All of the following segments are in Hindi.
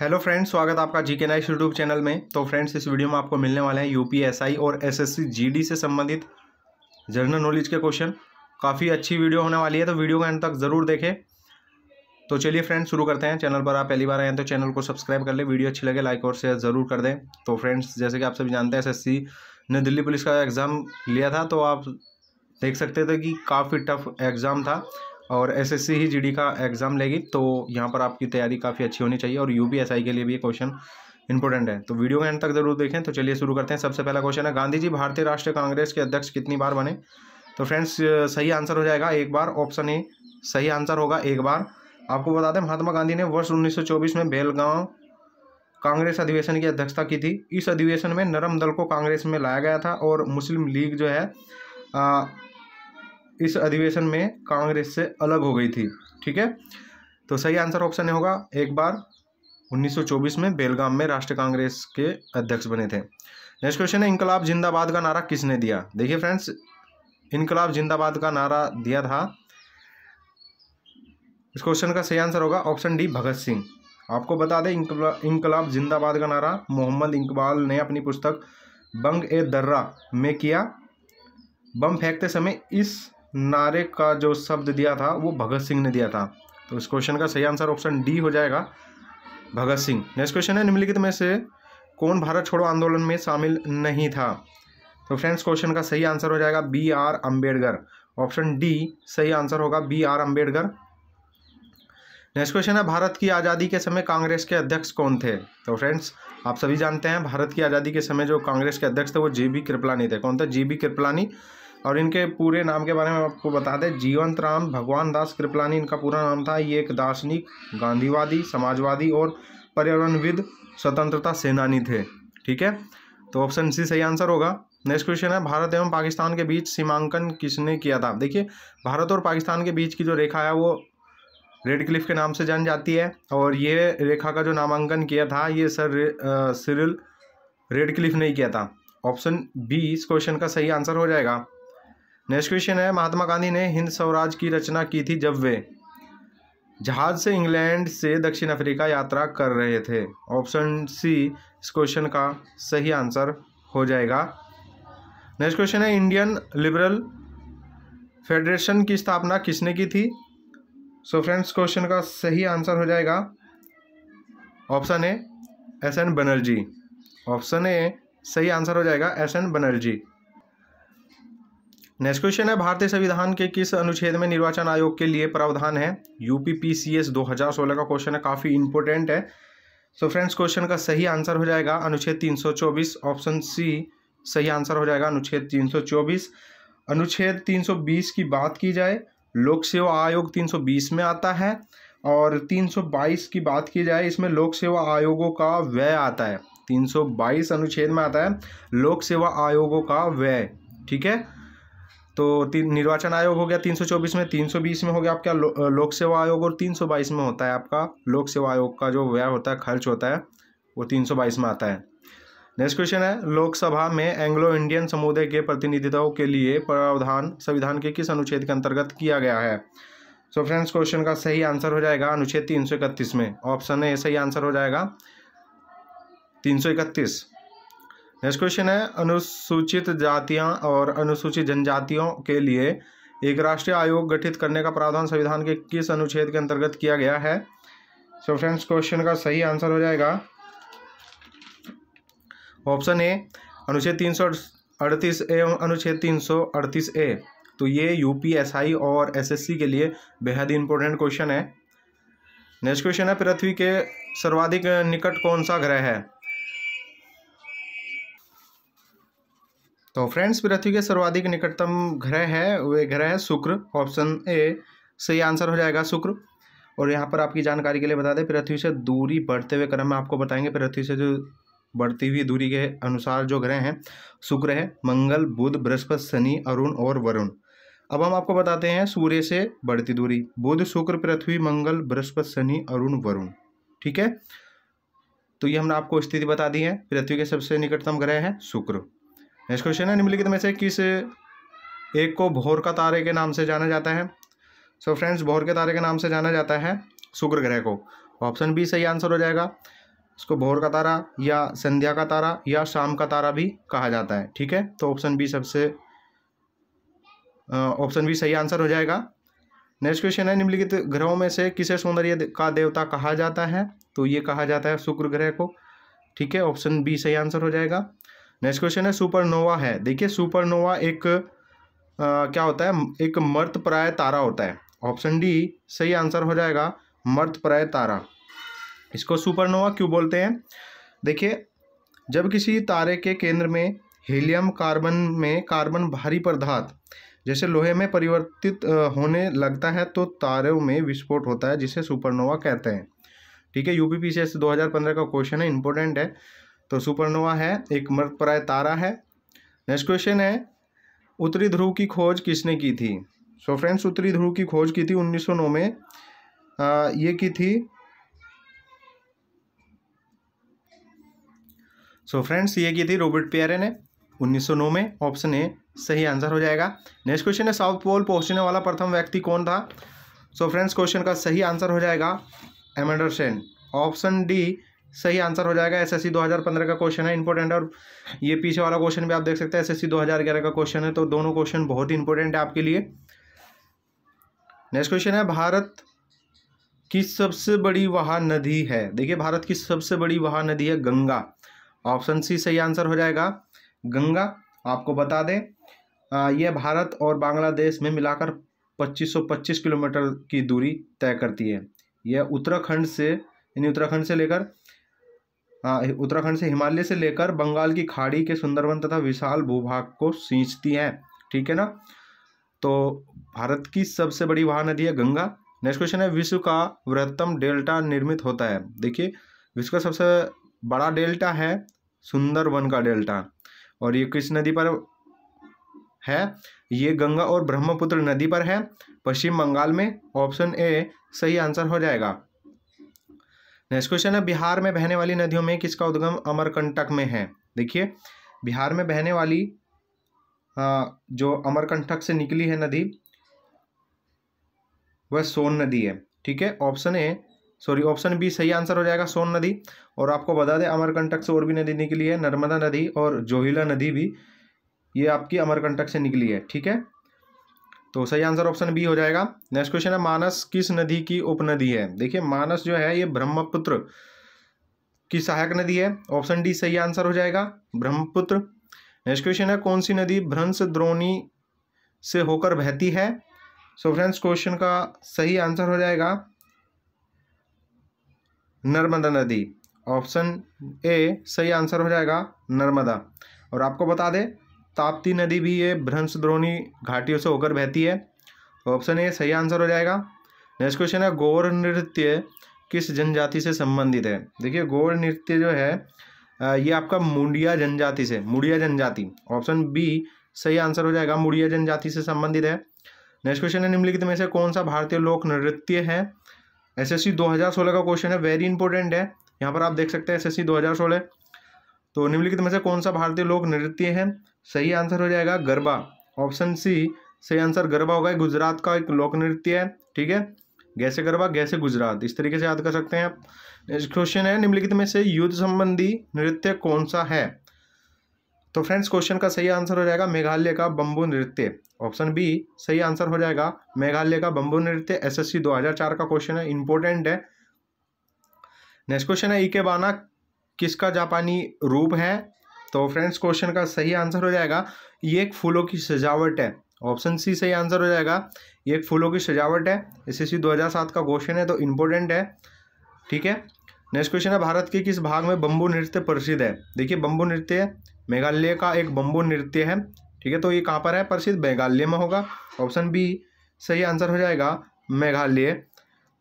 हेलो फ्रेंड्स स्वागत आपका जी के नाइस यूट्यूब चैनल में तो फ्रेंड्स इस वीडियो में आपको मिलने वाले हैं यूपीएसआई और एसएससी जीडी से संबंधित जनरल नॉलेज के क्वेश्चन काफ़ी अच्छी वीडियो होने वाली है तो वीडियो का एंड तक ज़रूर देखें तो चलिए फ्रेंड्स शुरू करते हैं चैनल पर आप पहली बार आए हैं तो चैनल को सब्सक्राइब कर लें वीडियो अच्छी लगे लाइक और शेयर ज़रूर कर दें तो फ्रेंड्स जैसे कि आप सभी जानते हैं एस ने दिल्ली पुलिस का एग्ज़ाम लिया था तो आप देख सकते थे कि काफ़ी टफ एग्ज़ाम था और एसएससी ही जीडी का एग्ज़ाम लेगी तो यहाँ पर आपकी तैयारी काफ़ी अच्छी होनी चाहिए और यूपीएसआई के लिए भी ये क्वेश्चन इंपॉर्टेंट है तो वीडियो के एंड तक जरूर देखें तो चलिए शुरू करते हैं सबसे पहला क्वेश्चन है गांधी जी भारतीय राष्ट्रीय कांग्रेस के अध्यक्ष कितनी बार बने तो फ्रेंड्स सही आंसर हो जाएगा एक बार ऑप्शन ए सही आंसर होगा एक बार आपको बता दें महात्मा गांधी ने वर्ष चौबीस में बेलगांव कांग्रेस अधिवेशन की अध्यक्षता की थी इस अधिवेशन में नरम दल को कांग्रेस में लाया गया था और मुस्लिम लीग जो है इस अधिवेशन में कांग्रेस से अलग हो गई थी ठीक है तो सही आंसर ऑप्शन होगा एक बार 1924 में बेलगाम में राष्ट्रीय कांग्रेस के अध्यक्ष बने थे नेक्स्ट क्वेश्चन है इनकलाब जिंदाबाद का नारा किसने दिया देखिए फ्रेंड्स इनकलाब जिंदाबाद का नारा दिया था इस क्वेश्चन का सही आंसर होगा ऑप्शन डी भगत सिंह आपको बता दें इनकलाब जिंदाबाद का नारा मोहम्मद इकबाल ने अपनी पुस्तक बंग ए दर्रा में किया बम फेंकते समय इस नारे का जो शब्द दिया था वो भगत सिंह ने दिया था तो इस क्वेश्चन का सही आंसर ऑप्शन डी हो जाएगा भगत सिंह नेक्स्ट क्वेश्चन है निम्नलिखित में से कौन भारत छोड़ो आंदोलन में शामिल नहीं था तो फ्रेंड्स क्वेश्चन का सही आंसर हो जाएगा B R Ambedkar option D सही आंसर होगा B R Ambedkar next question है भारत की आज़ादी के समय कांग्रेस के अध्यक्ष कौन थे तो फ्रेंड्स आप सभी जानते हैं भारत की आज़ादी के समय जो कांग्रेस के अध्यक्ष थे वो जे बी कृपलानी थे कौन थे जे बी कृपलानी और इनके पूरे नाम के बारे में आपको बता दें जीवंत राम भगवान दास कृपलानी इनका पूरा नाम था ये एक दार्शनिक गांधीवादी समाजवादी और पर्यावरणविद स्वतंत्रता सेनानी थे ठीक है तो ऑप्शन सी सही आंसर होगा नेक्स्ट क्वेश्चन है भारत एवं पाकिस्तान के बीच सीमांकन किसने किया था देखिए भारत और पाकिस्तान के बीच की जो रेखा है वो रेड क्लिफ के नाम से जान जाती है और ये रेखा का जो नामांकन किया था ये सर सिरिल रेड क्लिफ ने किया था ऑप्शन बी इस क्वेश्चन का सही आंसर हो जाएगा नेक्स्ट क्वेश्चन है महात्मा गांधी ने हिंद स्वराज की रचना की थी जब वे जहाज से इंग्लैंड से दक्षिण अफ्रीका यात्रा कर रहे थे ऑप्शन सी इस क्वेश्चन का सही आंसर हो जाएगा नेक्स्ट क्वेश्चन है इंडियन लिबरल फेडरेशन की स्थापना किसने की थी सो फ्रेंड्स क्वेश्चन का सही आंसर हो जाएगा option A S N Banerjee option A सही आंसर हो जाएगा S N Banerjee next question है भारतीय संविधान के किस अनुच्छेद में निर्वाचन आयोग के लिए प्रावधान है यूपीपीसीएस 2016 का क्वेश्चन है काफ़ी इंपोर्टेंट है सो फ्रेंड्स क्वेश्चन का सही आंसर हो जाएगा अनुच्छेद 324 ऑप्शन सी सही आंसर हो जाएगा अनुच्छेद 324 अनुच्छेद 320 की बात की जाए लोक सेवा आयोग 320 में आता है और 322 की बात की जाए इसमें लोक सेवा आयोगों का व्यय आता है 322 अनुच्छेद में आता है लोक सेवा आयोगों का व्यय ठीक है तो तीन निर्वाचन आयोग हो गया 324 में 320 में हो गया आपका लो, लोक सेवा आयोग और 322 में होता है आपका लोक सेवा आयोग का जो व्यय होता है खर्च होता है वो 322 में आता है नेक्स्ट क्वेश्चन है लोकसभा में एंग्लो इंडियन समुदाय के प्रतिनिधित्व के लिए प्रावधान संविधान के किस अनुच्छेद के अंतर्गत किया गया है सो फ्रेंड्स क्वेश्चन का सही आंसर हो जाएगा अनुच्छेद तीन में ऑप्शन ए सही आंसर हो जाएगा तीन नेक्स्ट क्वेश्चन है अनुसूचित जातियां और अनुसूचित जनजातियों के लिए एक राष्ट्रीय आयोग गठित करने का प्रावधान संविधान के किस अनुच्छेद के अंतर्गत किया गया है सो फ्रेंड्स क्वेश्चन का सही आंसर हो जाएगा ऑप्शन ए अनुच्छेद तीन सौ अड़तीस एवं अनुच्छेद तीन सौ अड़तीस ए तो ये यूपीएसआई और एसएससी के लिए बेहद इंपॉर्टेंट क्वेश्चन है नेक्स्ट क्वेश्चन है पृथ्वी के सर्वाधिक निकट कौन सा ग्रह है तो फ्रेंड्स पृथ्वी के सर्वाधिक निकटतम ग्रह है वे ग्रह है शुक्र ऑप्शन ए सही आंसर हो जाएगा शुक्र और यहाँ पर आपकी जानकारी के लिए बता दें पृथ्वी से दूरी बढ़ते हुए क्रम में आपको बताएंगे पृथ्वी से जो बढ़ती हुई दूरी के अनुसार जो ग्रह हैं शुक्र है मंगल बुध बृहस्पति शनि अरुण और वरुण अब हम आपको बताते हैं सूर्य से बढ़ती दूरी बुध शुक्र पृथ्वी मंगल बृहस्पति शनि अरुण वरुण ठीक है तो ये हमने आपको स्थिति बता दी है पृथ्वी के सबसे निकटतम ग्रह है शुक्र नेक्स्ट क्वेश्चन है निम्नलिखित में से किस एक को भोर का तारे के नाम से जाना जाता है सो फ्रेंड्स भोर के तारे के नाम से जाना जाता है शुक्र ग्रह को ऑप्शन बी सही आंसर हो जाएगा इसको भोर का तारा या संध्या का तारा या शाम का तारा भी कहा जाता है ठीक है तो ऑप्शन बी सबसे ऑप्शन बी सही आंसर हो जाएगा नेक्स्ट क्वेश्चन है निम्नलिखित ग्रहों में से किसे सौंदर्य का देवता कहा जाता है तो ये कहा जाता है शुक्र ग्रह को ठीक है ऑप्शन बी सही आंसर हो जाएगा नेक्स्ट क्वेश्चन है सुपरनोवा है देखिए सुपरनोवा एक आ, क्या होता है एक मर्त प्राय तारा होता है ऑप्शन डी सही आंसर हो जाएगा मर्त प्राय तारा इसको सुपरनोवा क्यों बोलते हैं देखिए जब किसी तारे के केंद्र में हीलियम कार्बन में कार्बन भारी पदार्थ जैसे लोहे में परिवर्तित होने लगता है तो तारों में विस्फोट होता है जिसे सुपरनोवा कहते हैं ठीक है यूपीपीसीएस 2015 का क्वेश्चन है इंपॉर्टेंट है तो सुपरनोवा है एक मृतप्राय तारा है नेक्स्ट क्वेश्चन है उत्तरी ध्रुव की खोज किसने की थी सो so फ्रेंड्स उत्तरी ध्रुव की खोज की थी 1909 में आ, ये की थी सो so फ्रेंड्स ये की थी रॉबर्ट पियरे ने 1909 में ऑप्शन ए सही आंसर हो जाएगा नेक्स्ट क्वेश्चन है साउथ पोल पहुंचने वाला प्रथम व्यक्ति कौन था सो फ्रेंड्स क्वेश्चन का सही आंसर हो जाएगा एमेंडरसन ऑप्शन डी सही आंसर हो जाएगा एसएससी 2015 का क्वेश्चन है इंपॉर्टेंट और ये पीछे वाला क्वेश्चन भी आप देख सकते हैं एसएससी 2011 का क्वेश्चन है तो दोनों क्वेश्चन बहुत ही इंपॉर्टेंट है आपके लिए नेक्स्ट क्वेश्चन है भारत की सबसे बड़ी वहा नदी है देखिए भारत की सबसे बड़ी वहा नदी है गंगा ऑप्शन सी सही आंसर हो जाएगा गंगा आपको बता दें यह भारत और बांग्लादेश में मिलाकर 2525 किलोमीटर की दूरी तय करती है यह उत्तराखंड से यानी उत्तराखंड से लेकर उत्तराखंड से हिमालय से लेकर बंगाल की खाड़ी के सुंदरवन तथा विशाल भूभाग को सींचती हैं ठीक है ना तो भारत की सबसे बड़ी नदी है गंगा नेक्स्ट क्वेश्चन है विश्व का वृहत्तम डेल्टा निर्मित होता है देखिए विश्व का सबसे बड़ा डेल्टा है सुंदरवन का डेल्टा और ये किस नदी पर है ये गंगा और ब्रह्मपुत्र नदी पर है पश्चिम बंगाल में ऑप्शन ए सही आंसर हो जाएगा नेक्स्ट क्वेश्चन है बिहार में बहने वाली नदियों में किसका उद्गम अमरकंटक में है देखिए बिहार में बहने वाली जो अमरकंटक से निकली है नदी वह सोन नदी है ठीक है option A sorry option B सही आंसर हो जाएगा सोन नदी और आपको बता दें अमरकंटक से और भी नदी निकली है नर्मदा नदी और जोहिला नदी भी ये आपकी अमरकंटक से निकली है ठीक है तो सही आंसर ऑप्शन बी हो जाएगा नेक्स्ट क्वेश्चन है मानस किस नदी की उपनदी है देखिए मानस जो है ये ब्रह्मपुत्र की सहायक नदी है ऑप्शन डी सही आंसर हो जाएगा ब्रह्मपुत्र नेक्स्ट क्वेश्चन है कौन सी नदी भ्रंश द्रोणी से होकर बहती है सो फ्रेंड्स क्वेश्चन का सही आंसर हो जाएगा नर्मदा नदी ऑप्शन ए सही आंसर हो जाएगा नर्मदा और आपको बता दें ताप्ती नदी भी ये भ्रंशद्रोणी घाटियों से होकर बहती है ऑप्शन ए सही आंसर हो जाएगा नेक्स्ट क्वेश्चन है गौर नृत्य किस जनजाति से संबंधित है देखिए गौर नृत्य जो है ये आपका मुंडिया जनजाति से मुड़िया जनजाति ऑप्शन बी सही आंसर हो जाएगा मुड़िया जनजाति से संबंधित है नेक्स्ट क्वेश्चन है निम्नलिखित में से कौन सा भारतीय लोक नृत्य है एसएससी 2016 का क्वेश्चन है वेरी इंपॉर्टेंट है यहाँ पर आप देख सकते हैं एसएससी 2016 तो निम्नलिखित में से कौन सा भारतीय लोक नृत्य है सही आंसर हो जाएगा गरबा ऑप्शन सी सही आंसर गरबा होगा गुजरात का एक लोक नृत्य है ठीक है गैसे गरबा गैसे गुजरात इस तरीके से याद कर सकते हैं आप नेक्स्ट क्वेश्चन है निम्नलिखित में से युद्ध संबंधी नृत्य कौन सा है तो फ्रेंड्स क्वेश्चन का सही आंसर हो जाएगा मेघालय का बम्बू नृत्य ऑप्शन बी सही आंसर हो जाएगा मेघालय का बम्बू नृत्य एसएससी 2004 का क्वेश्चन है इंपॉर्टेंट है नेक्स्ट क्वेश्चन है इकेबाना किसका जापानी रूप है तो फ्रेंड्स क्वेश्चन का सही आंसर हो जाएगा ये एक फूलों की सजावट है ऑप्शन सी सही आंसर हो जाएगा ये एक फूलों की सजावट है एस एस का क्वेश्चन है तो इम्पोर्टेंट है ठीक है नेक्स्ट क्वेश्चन है भारत के किस भाग में बम्बू नृत्य प्रसिद्ध है देखिए बम्बू नृत्य मेघालय का एक बम्बू नृत्य है ठीक है तो ये कहाँ पर है प्रसिद्ध मेघालय में होगा ऑप्शन बी सही आंसर हो जाएगा मेघालय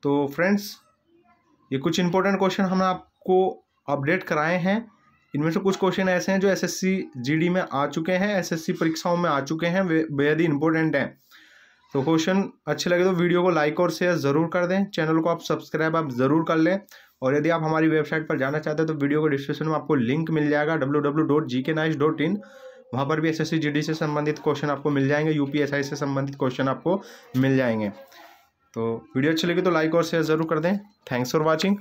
तो फ्रेंड्स ये कुछ इंपॉर्टेंट क्वेश्चन हम आपको अपडेट कराए हैं इनमें से कुछ क्वेश्चन ऐसे हैं जो एसएससी जीडी में आ चुके हैं एसएससी परीक्षाओं में आ चुके हैं बेहद ही इंपॉर्टेंट हैं तो क्वेश्चन अच्छे लगे तो वीडियो को लाइक और शेयर ज़रूर कर दें चैनल को आप सब्सक्राइब आप ज़रूर कर लें और यदि आप हमारी वेबसाइट पर जाना चाहते हैं तो वीडियो को डिस्क्रिप्शन में आपको लिंक मिल जाएगा डब्ल्यू डब्ल्यू डॉट जी के नाइस डॉट इन वहाँ पर भी S S C G D से संबंधित क्वेश्चन आपको मिल जाएंगे यू पी एस आई से संबंधित क्वेश्चन आपको मिल जाएंगे तो वीडियो अच्छी लगी तो लाइक और शेयर ज़रूर कर दें थैंक्स फॉर वॉचिंग